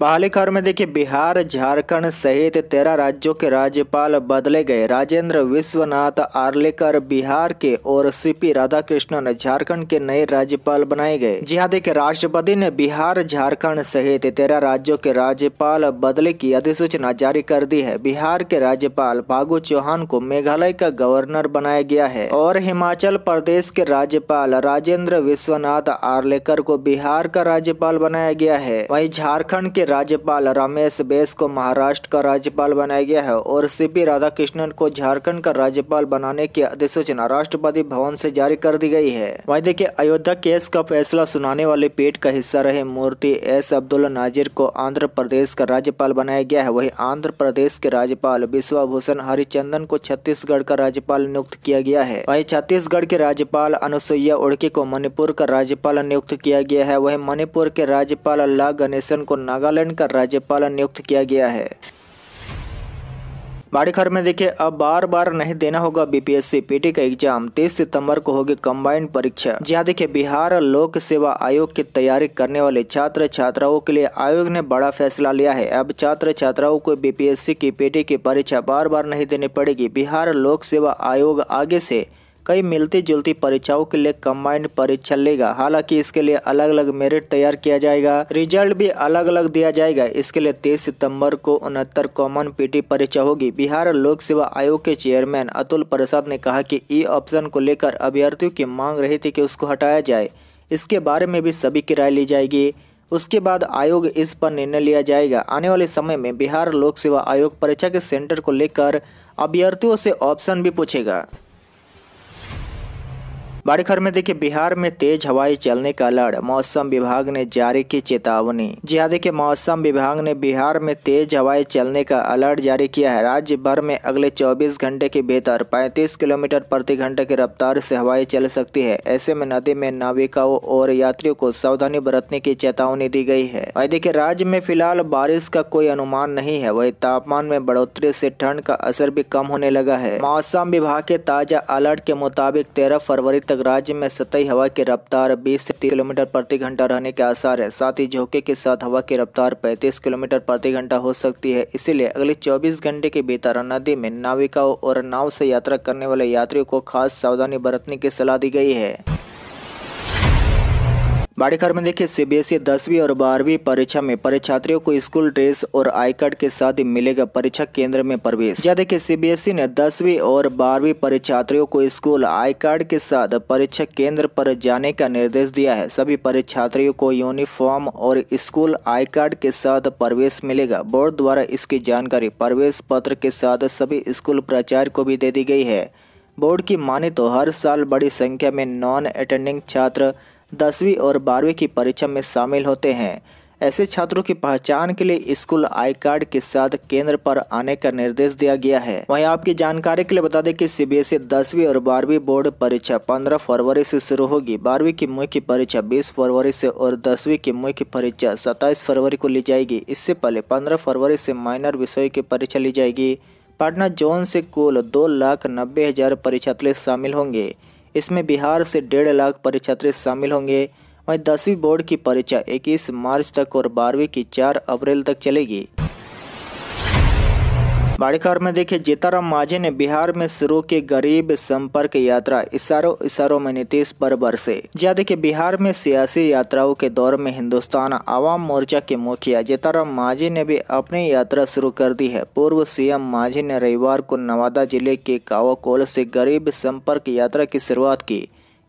पहले खबर में देखिए बिहार झारखंड सहित तेरह राज्यों के राज्यपाल बदले गए राजेंद्र विश्वनाथ आर्लेकर बिहार के और सीपी राधाकृष्णन झारखंड के नए राज्यपाल बनाए गए जी हाँ देखिये राष्ट्रपति ने बिहार झारखंड सहित तेरह राज्यों के राज्यपाल बदले की अधिसूचना जारी कर दी है बिहार के राज्यपाल फागू चौहान को मेघालय का गवर्नर बनाया गया है और हिमाचल प्रदेश के राज्यपाल राजेंद्र विश्वनाथ आर्लेकर को बिहार का राज्यपाल बनाया गया है वही झारखण्ड के राज्यपाल रमेश बैस को महाराष्ट्र का राज्यपाल बनाया गया है और सी पी राधाकृष्णन को झारखंड का राज्यपाल बनाने की अधिसूचना राष्ट्रपति भवन से जारी कर दी गई है वही देखिए अयोध्या केस का फैसला सुनाने वाले पीठ का हिस्सा रहे मूर्ति एस अब्दुल नाजिर को आंध्र प्रदेश का राज्यपाल बनाया गया है वही आंध्र प्रदेश के राज्यपाल विश्वाभूषण हरिचंदन को छत्तीसगढ़ का राज्यपाल नियुक्त किया गया है वही छत्तीसगढ़ के राज्यपाल अनुसुईया उड़के को मणिपुर का राज्यपाल नियुक्त किया गया है वही मणिपुर के राज्यपाल ला गणेशन को नागालैंड नागालैंड का राज्यपाल नियुक्त किया गया है बाड़ीखर में देखिए अब बार बार नहीं देना होगा बीपीएससी पीटी का एग्जाम 30 सितंबर को होगी कंबाइंड परीक्षा जहां देखिए बिहार लोक सेवा आयोग की तैयारी करने वाले छात्र छात्राओं के लिए आयोग ने बड़ा फैसला लिया है अब छात्र छात्राओं को बीपीएससी की पीटी की परीक्षा बार बार नहीं देनी पड़ेगी बिहार लोक सेवा आयोग आगे से कई मिलती जुलती परीक्षाओं के लिए कम्बाइंड परीक्षा लेगा हालांकि इसके लिए अलग अलग मेरिट तैयार किया जाएगा रिजल्ट भी अलग अलग दिया जाएगा इसके लिए तेईस सितम्बर को उनहत्तर कॉमन पीटी परीक्षा होगी बिहार लोक सेवा आयोग के चेयरमैन अतुल प्रसाद ने कहा कि ई ऑप्शन को लेकर अभ्यर्थियों की मांग रही थी कि उसको हटाया जाए इसके बारे में भी सभी की राय ली जाएगी उसके बाद आयोग इस पर निर्णय लिया जाएगा आने वाले समय में बिहार लोक सेवा आयोग परीक्षा के सेंटर को लेकर अभ्यर्थियों से ऑप्शन भी पूछेगा बड़ी खबर में देखिए बिहार में तेज हवाएं चलने का अलर्ट मौसम विभाग ने जारी की चेतावनी जी हाँ देखिये मौसम विभाग ने बिहार में तेज हवाएं चलने का अलर्ट जारी किया है राज्य भर में अगले 24 घंटे के भीतर 35 किलोमीटर प्रति घंटे की रफ्तार से हवाएं चल सकती है ऐसे में नदी में नाविकाओं और यात्रियों को सावधानी बरतने की चेतावनी दी गई है वही देखिये राज्य में फिलहाल बारिश का कोई अनुमान नहीं है वही तापमान में बढ़ोतरी से ठंड का असर भी कम होने लगा है मौसम विभाग के ताजा अलर्ट के मुताबिक तेरह फरवरी तक तक राज्य में सतही हवा की रफ्तार 20 से 30 किलोमीटर प्रति घंटा रहने के आसार है साथ ही झोंके के साथ हवा की रफ्तार 35 किलोमीटर प्रति घंटा हो सकती है इसीलिए अगले 24 घंटे के भीतर नदी में नाविकाओं और नाव से यात्रा करने वाले यात्रियों को खास सावधानी बरतने की सलाह दी गई है खबर में देखिए सीबीएसई e दसवीं और बारहवीं परीक्षा में परीक्षार्थियों को स्कूल ड्रेस और आई कार्ड के साथ मिलेगा परीक्षा केंद्र में प्रवेश या देखिए सीबीएसई e ने दसवीं और बारहवीं परीक्षार्थियों को स्कूल आई कार्ड के साथ परीक्षा केंद्र पर जाने का निर्देश दिया है सभी परीक्षार्थियों को यूनिफॉर्म और स्कूल आई कार्ड के साथ प्रवेश मिलेगा बोर्ड द्वारा इसकी जानकारी प्रवेश पत्र के साथ सभी स्कूल प्राचार्य को भी दे दी गई है बोर्ड की माने तो हर साल बड़ी संख्या में नॉन अटेंडिंग छात्र दसवीं और बारहवीं की परीक्षा में शामिल होते हैं ऐसे छात्रों की पहचान के लिए स्कूल आई कार्ड के साथ केंद्र पर आने का निर्देश दिया गया है वहीं आपकी जानकारी के लिए बता दें कि सीबीएसई दसवीं और बारहवीं बोर्ड परीक्षा 15 फरवरी से शुरू होगी बारहवीं की मुख्य परीक्षा 20 फरवरी से और दसवीं की मुख्य परीक्षा 27 फरवरी को ली जाएगी इससे पहले पंद्रह फरवरी से माइनर विषयों की परीक्षा ली जाएगी पटना जोन से कुल दो लाख नब्बे हजार परीक्षार्थी शामिल होंगे इसमें बिहार से डेढ़ लाख परीक्षार्थी शामिल होंगे वहीं दसवीं बोर्ड की परीक्षा 21 मार्च तक और बारहवीं की 4 अप्रैल तक चलेगी बड़ी खबर में देखिए जीताराम मांझी ने बिहार में शुरू की गरीब संपर्क यात्रा इशारों इशारों में नीतीश पर बरसे जहाँ देखिये बिहार में सियासी यात्राओं के दौर में हिंदुस्तान आवाम मोर्चा के मुखिया जीताराम मांझी ने भी अपनी यात्रा शुरू कर दी है पूर्व सीएम मांझी ने रविवार को नवादा जिले के कावाकोल से गरीब संपर्क यात्रा की शुरुआत की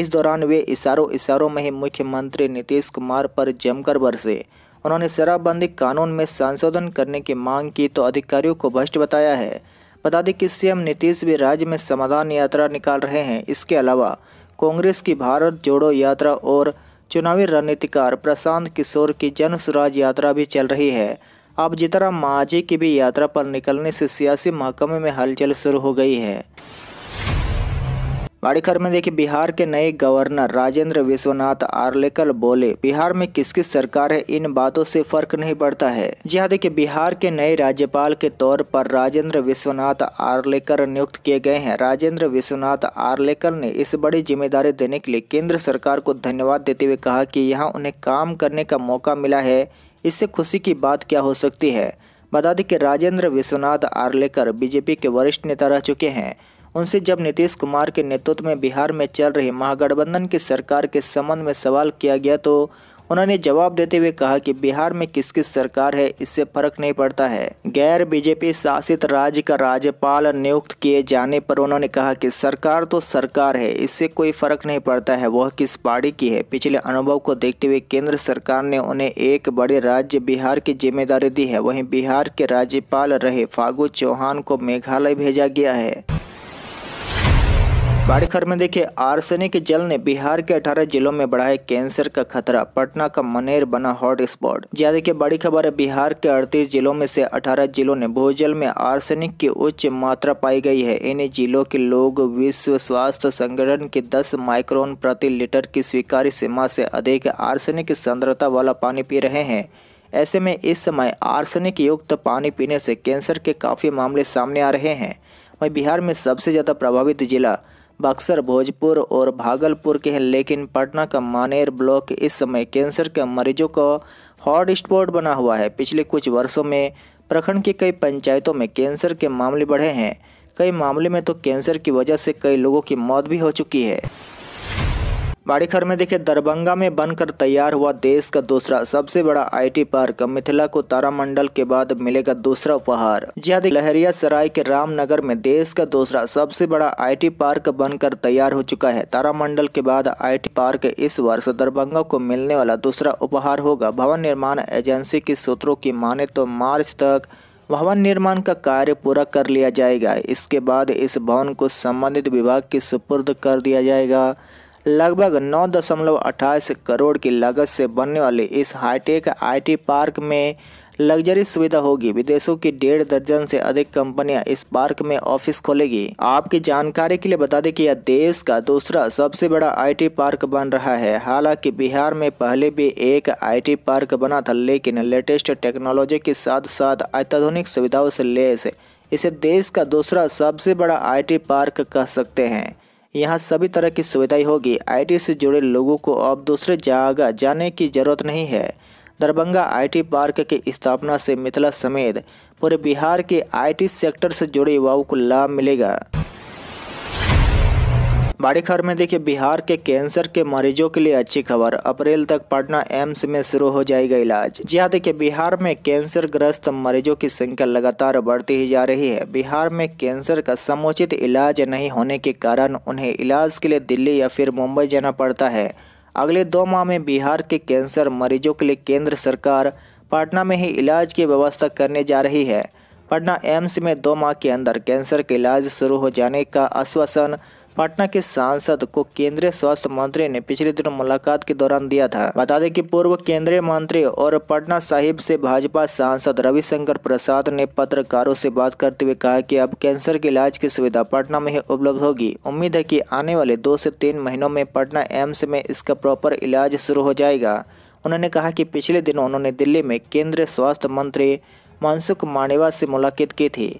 इस दौरान वे इशारों इशारों में ही मुख्यमंत्री नीतीश कुमार पर जमकर बरसे उन्होंने शराबबंदी कानून में संशोधन करने की मांग की तो अधिकारियों को भ्रष्ट बताया है बता दें कि सीएम नीतीश भी राज्य में समाधान यात्रा निकाल रहे हैं इसके अलावा कांग्रेस की भारत जोड़ो यात्रा और चुनावी रणनीतिकार प्रशांत किशोर की जन स्वराज यात्रा भी चल रही है अब जितना मांझी की भी यात्रा पर निकलने से सियासी महकमे में हलचल शुरू हो गई है खबर में देखिए बिहार के नए गवर्नर राजेंद्र विश्वनाथ आर्लेकर बोले बिहार में किस किस सरकार है इन बातों से फर्क नहीं पड़ता है जी हाँ देखिये बिहार के नए राज्यपाल के तौर पर राजेंद्र विश्वनाथ आर्लेकर नियुक्त किए गए हैं राजेंद्र विश्वनाथ आर्लेकर ने इस बड़ी जिम्मेदारी देने के लिए केंद्र सरकार को धन्यवाद देते हुए कहा की यहाँ उन्हें काम करने का मौका मिला है इससे खुशी की बात क्या हो सकती है बता दें कि राजेंद्र विश्वनाथ आर्लेकर बीजेपी के वरिष्ठ नेता रह चुके हैं उनसे जब नीतीश कुमार के नेतृत्व में बिहार में चल रही महागठबंधन की सरकार के संबंध में सवाल किया गया तो उन्होंने जवाब देते हुए कहा कि बिहार में किस किस सरकार है इससे फर्क नहीं पड़ता है गैर बीजेपी शासित राज्य का राज्यपाल नियुक्त किए जाने पर उन्होंने कहा कि सरकार तो सरकार है इससे कोई फर्क नहीं पड़ता है वह किस पार्टी की है पिछले अनुभव को देखते हुए केंद्र सरकार ने उन्हें एक बड़े राज्य बिहार की जिम्मेदारी दी है वही बिहार के राज्यपाल रहे फागू चौहान को मेघालय भेजा गया है बड़ी खबर में देखिए आर्सेनिक जल ने बिहार के 18 जिलों में बढ़ाए कैंसर का खतरा पटना का मनेर बना हॉट स्पॉट ज्यादा देखिए बड़ी खबर है बिहार के 38 जिलों में से 18 जिलों ने भूजल में आर्सेनिक की उच्च मात्रा पाई गई है इन जिलों के लोग विश्व स्वास्थ्य संगठन के 10 माइक्रोन प्रति लीटर की स्वीकार्य सीमा से अधिक आर्सेनिक सांद्रता वाला पानी पी रहे हैं ऐसे में इस समय आर्सेनिक युक्त पानी पीने से कैंसर के काफ़ी मामले सामने आ रहे हैं वहीं बिहार में सबसे ज़्यादा प्रभावित जिला बक्सर भोजपुर और भागलपुर के हैं लेकिन पटना का मानेर ब्लॉक इस समय कैंसर के मरीजों का हॉट स्पॉट बना हुआ है पिछले कुछ वर्षों में प्रखंड की कई पंचायतों में कैंसर के मामले बढ़े हैं कई मामले में तो कैंसर की वजह से कई लोगों की मौत भी हो चुकी है बाड़ीखर में देखिए दरभंगा में बनकर तैयार हुआ देश का दूसरा सबसे बड़ा आईटी पार्क मिथिला को तारामंडल के बाद मिलेगा दूसरा उपहार जिया लहरिया सराय के रामनगर में देश का दूसरा सबसे बड़ा आईटी पार्क बनकर तैयार हो चुका है तारामंडल के बाद आईटी पार्क इस वर्ष दरभंगा को मिलने वाला दूसरा उपहार होगा भवन निर्माण एजेंसी के सूत्रों की माने तो मार्च तक भवन निर्माण का कार्य पूरा कर लिया जाएगा इसके बाद इस भवन को संबंधित विभाग के सुपुर्द कर दिया जाएगा लगभग नौ दशमलव अट्ठाईस करोड़ की लागत से बनने वाले इस हाईटेक आईटी पार्क में लग्जरी सुविधा होगी विदेशों की डेढ़ दर्जन से अधिक कंपनियां इस पार्क में ऑफिस खोलेगी आपकी जानकारी के लिए बता दें कि यह देश का दूसरा सबसे बड़ा आईटी पार्क बन रहा है हालांकि बिहार में पहले भी एक आईटी पार्क बना था लेकिन लेटेस्ट टेक्नोलॉजी के साथ साथ अत्याधुनिक सुविधाओं से लेस इसे देश का दूसरा सबसे बड़ा आई पार्क कह सकते हैं यहाँ सभी तरह की सुविधाएं होगी आईटी से जुड़े लोगों को अब दूसरे जगह जाने की जरूरत नहीं है दरभंगा आईटी पार्क की स्थापना से मिथिला समेत पूरे बिहार के आईटी सेक्टर से जुड़े युवाओं को लाभ मिलेगा बड़ी खबर में देखिए बिहार के कैंसर के मरीजों के लिए अच्छी खबर अप्रैल तक पटना एम्स में शुरू हो जाएगा इलाज जी हाँ देखिये बिहार में कैंसर ग्रस्त मरीजों की संख्या लगातार बढ़ती ही जा रही है बिहार में कैंसर का समुचित इलाज नहीं होने के कारण उन्हें इलाज के लिए दिल्ली या फिर मुंबई जाना पड़ता है अगले दो माह में बिहार के कैंसर मरीजों के लिए केंद्र सरकार पटना में ही इलाज की व्यवस्था करने जा रही है पटना एम्स में दो माह के अंदर कैंसर के इलाज शुरू हो जाने का आश्वासन पटना के सांसद को केंद्रीय स्वास्थ्य मंत्री ने पिछले दिनों मुलाकात के दौरान दिया था बता दें कि पूर्व केंद्रीय मंत्री और पटना साहिब से भाजपा सांसद रविशंकर प्रसाद ने पत्रकारों से बात करते हुए कहा कि अब कैंसर के इलाज की सुविधा पटना में ही उपलब्ध होगी उम्मीद है कि आने वाले दो से तीन महीनों में पटना एम्स में इसका प्रॉपर इलाज शुरू हो जाएगा उन्होंने कहा कि पिछले दिनों उन्होंने दिल्ली में केंद्रीय स्वास्थ्य मंत्री मनसुख मांडेवा से मुलाकात की थी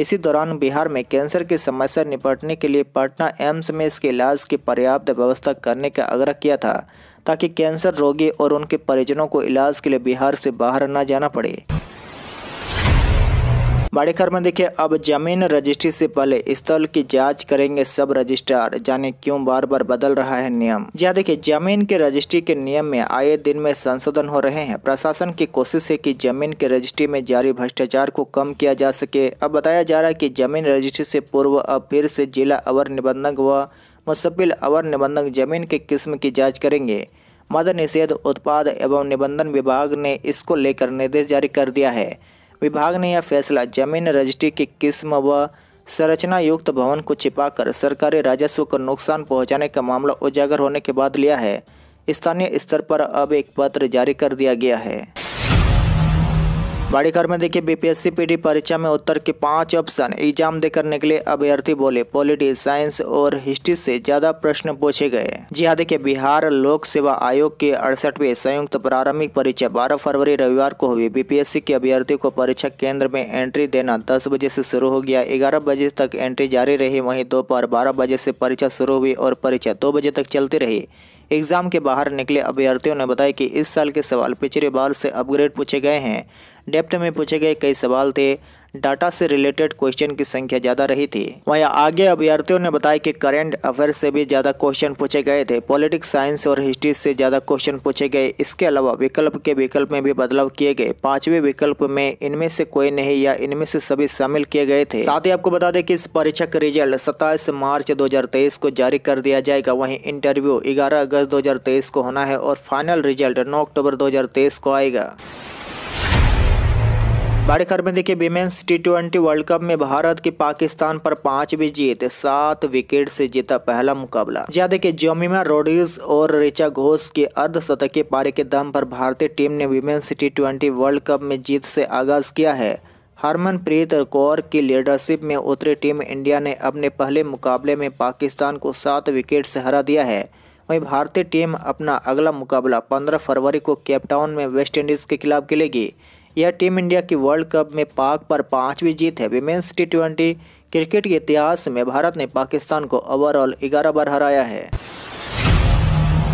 इसी दौरान बिहार में कैंसर की समस्या निपटने के लिए पटना एम्स में इसके इलाज की पर्याप्त व्यवस्था करने का आग्रह किया था ताकि कैंसर रोगी और उनके परिजनों को इलाज के लिए बिहार से बाहर न जाना पड़े बड़े खबर में देखिए अब जमीन रजिस्ट्री से पहले स्थल की जांच करेंगे सब रजिस्ट्रार जाने क्यों बार बार बदल रहा है नियम जहाँ देखिए जमीन के रजिस्ट्री के नियम में आए दिन में संशोधन हो रहे हैं प्रशासन की कोशिश है कि जमीन के रजिस्ट्री में जारी भ्रष्टाचार को कम किया जा सके अब बताया जा रहा है की जमीन रजिस्ट्री से पूर्व अब फिर से जिला अवर निबंधक व मुसबिल अवर निबंधक जमीन के किस्म की जांच करेंगे मद निषेध उत्पाद एवं निबंधन विभाग ने इसको लेकर निर्देश जारी कर दिया है विभाग ने यह फैसला जमीन रजिस्ट्री की किस्म व संरचना युक्त भवन को छिपाकर सरकारी राजस्व को नुकसान पहुंचाने का मामला उजागर होने के बाद लिया है स्थानीय स्तर पर अब एक पत्र जारी कर दिया गया है बड़े खबर में देखिए बीपीएससी पीडी परीक्षा में उत्तर के पांच ऑप्शन एग्जाम देकर निकले अभ्यर्थी बोले पॉलिटिक्स साइंस और हिस्ट्री से ज्यादा प्रश्न पूछे गए जी हाँ देखिये बिहार लोक सेवा आयोग के अड़सठवे संयुक्त प्रारंभिक परीक्षा बारह फरवरी रविवार को हुई बीपीएससी के अभ्यर्थियों को परीक्षा केंद्र में एंट्री देना दस बजे से शुरू हो गया ग्यारह बजे तक एंट्री जारी रही वहीं दोपहर बारह बजे से परीक्षा शुरू हुई और परीक्षा दो बजे तक चलती रही एग्ज़ाम के बाहर निकले अभ्यर्थियों ने बताया कि इस साल के सवाल पिछले बार से अपग्रेड पूछे गए हैं डेप्थ में पूछे गए कई सवाल थे डाटा से रिलेटेड क्वेश्चन की संख्या ज्यादा रही थी वहीं आगे अभ्यर्थियों ने बताया कि करेंट अफेयर से भी ज्यादा क्वेश्चन पूछे गए थे पॉलिटिक्स साइंस और हिस्ट्री से ज्यादा क्वेश्चन पूछे गए इसके अलावा विकल्प के विकल्प में भी बदलाव किए गए पांचवें विकल्प में इनमें से कोई नहीं या इनमें से सभी शामिल किए गए थे साथ ही आपको बता दें कि इस परीक्षा का रिजल्ट सत्ताईस मार्च दो को जारी कर दिया जाएगा वही इंटरव्यू ग्यारह अगस्त दो को होना है और फाइनल रिजल्ट नौ अक्टूबर दो को आएगा बड़ी खबर में देखिए women's T twenty world cup में भारत की पाकिस्तान पर पांचवी जीत सात विकेट से जीता पहला मुकाबला जहाँ देखिए जोमिमा रोडिस और रिचा घोष के अर्धशतकीय पारी के दम पर भारतीय टीम ने women's T twenty world cup में जीत से आगाज किया है हरमनप्रीत कौर की लीडरशिप में उतरी टीम इंडिया ने अपने पहले मुकाबले में पाकिस्तान को सात विकेट से हरा दिया है वहीं भारतीय टीम अपना अगला मुकाबला 15 फरवरी को केपटाउन में वेस्टइंडीज़ के खिलाफ खेलेगी यह टीम इंडिया की वर्ल्ड कप में पाक पर पाँचवीं जीत है विमेंस टी क्रिकेट के इतिहास में भारत ने पाकिस्तान को ओवरऑल ग्यारह बार हराया है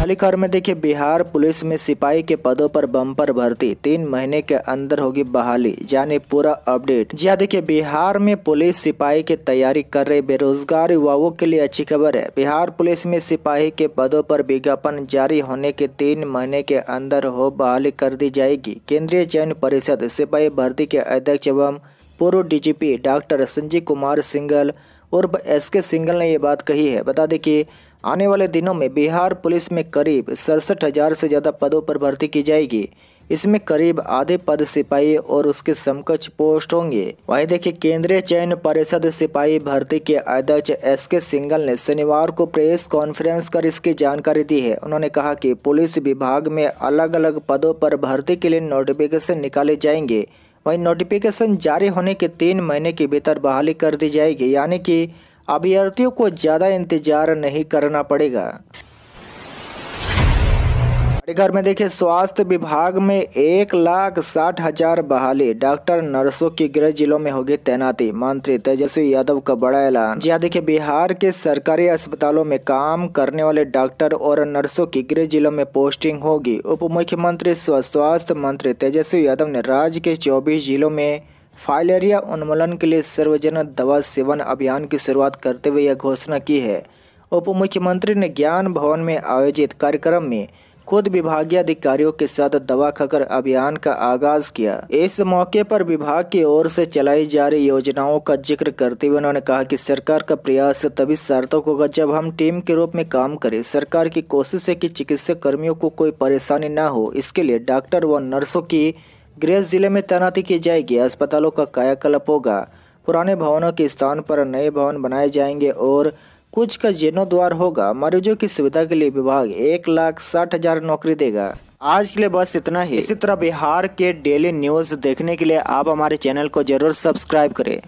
हाल ही खबर में देखिए बिहार पुलिस में सिपाही के पदों पर बम्पर भर्ती तीन महीने के अंदर होगी बहाली जाने पूरा अपडेट जी हाँ, देखिए बिहार में पुलिस सिपाही की तैयारी कर रहे बेरोजगार युवाओं के लिए अच्छी खबर है बिहार पुलिस में सिपाही के पदों पर विज्ञापन जारी होने के तीन महीने के अंदर हो बहाली कर दी जाएगी केंद्रीय चयन परिषद सिपाही भर्ती के अध्यक्ष एवं पूर्व डीजीपी डॉक्टर संजीव कुमार सिंगल उर्व एस के सिंगल ने ये बात कही है बता दें कि आने वाले दिनों में बिहार पुलिस में करीब सड़सठ हजार से ज़्यादा पदों पर भर्ती की जाएगी इसमें करीब आधे पद सिपाही और उसके समकक्ष पोस्ट होंगे वहीं देखिए केंद्रीय चयन परिषद सिपाही भर्ती के अध्यक्ष एस के सिंगल ने शनिवार को प्रेस कॉन्फ्रेंस कर इसकी जानकारी दी है उन्होंने कहा कि पुलिस विभाग में अलग अलग पदों पर भर्ती के लिए नोटिफिकेशन निकाले जाएंगे वहीं नोटिफिकेशन जारी होने के तीन महीने के भीतर बहाली कर दी जाएगी यानी की अभ्यर्थियों को ज़्यादा इंतजार नहीं करना पड़ेगा घर में देखिए स्वास्थ्य विभाग में एक लाख साठ हजार बहाली डॉक्टर नर्सों की गृह जिलों में होगी तैनाती मंत्री तेजस्वी यादव का बड़ा ऐलान जी हाँ, देखिये बिहार के सरकारी अस्पतालों में काम करने वाले डॉक्टर और नर्सों की गृह जिलों में पोस्टिंग होगी उप मुख्यमंत्री स्वास्थ्य मंत्री तेजस्वी यादव ने राज्य के चौबीस जिलों में फाइलेरिया उन्मूलन के लिए सर्वजन दवा सेवन अभियान की शुरुआत करते हुए यह घोषणा की है उप मुख्यमंत्री ने ज्ञान भवन में आयोजित कार्यक्रम में खुद विभागीय अधिकारियों के साथ दवा खकर अभियान का आगाज किया इस मौके पर विभाग की ओर से चलाई जा रही योजनाओं का जिक्र करते हुए उन्होंने कहा कि सरकार का प्रयास तभी सार्थक होगा जब हम टीम के रूप में काम करें सरकार की कोशिश है कि चिकित्सक कर्मियों को कोई परेशानी न हो इसके लिए डॉक्टर व नर्सों की गृह जिले में तैनाती की जाएगी अस्पतालों का कायाकल्प होगा पुराने भवनों के स्थान पर नए भवन बनाए जाएंगे और कुछ का जीर्णोद्वार होगा मरीजों की सुविधा के लिए विभाग एक लाख साठ हजार नौकरी देगा आज के लिए बस इतना ही इसी तरह बिहार के डेली न्यूज़ देखने के लिए आप हमारे चैनल को जरूर सब्सक्राइब करें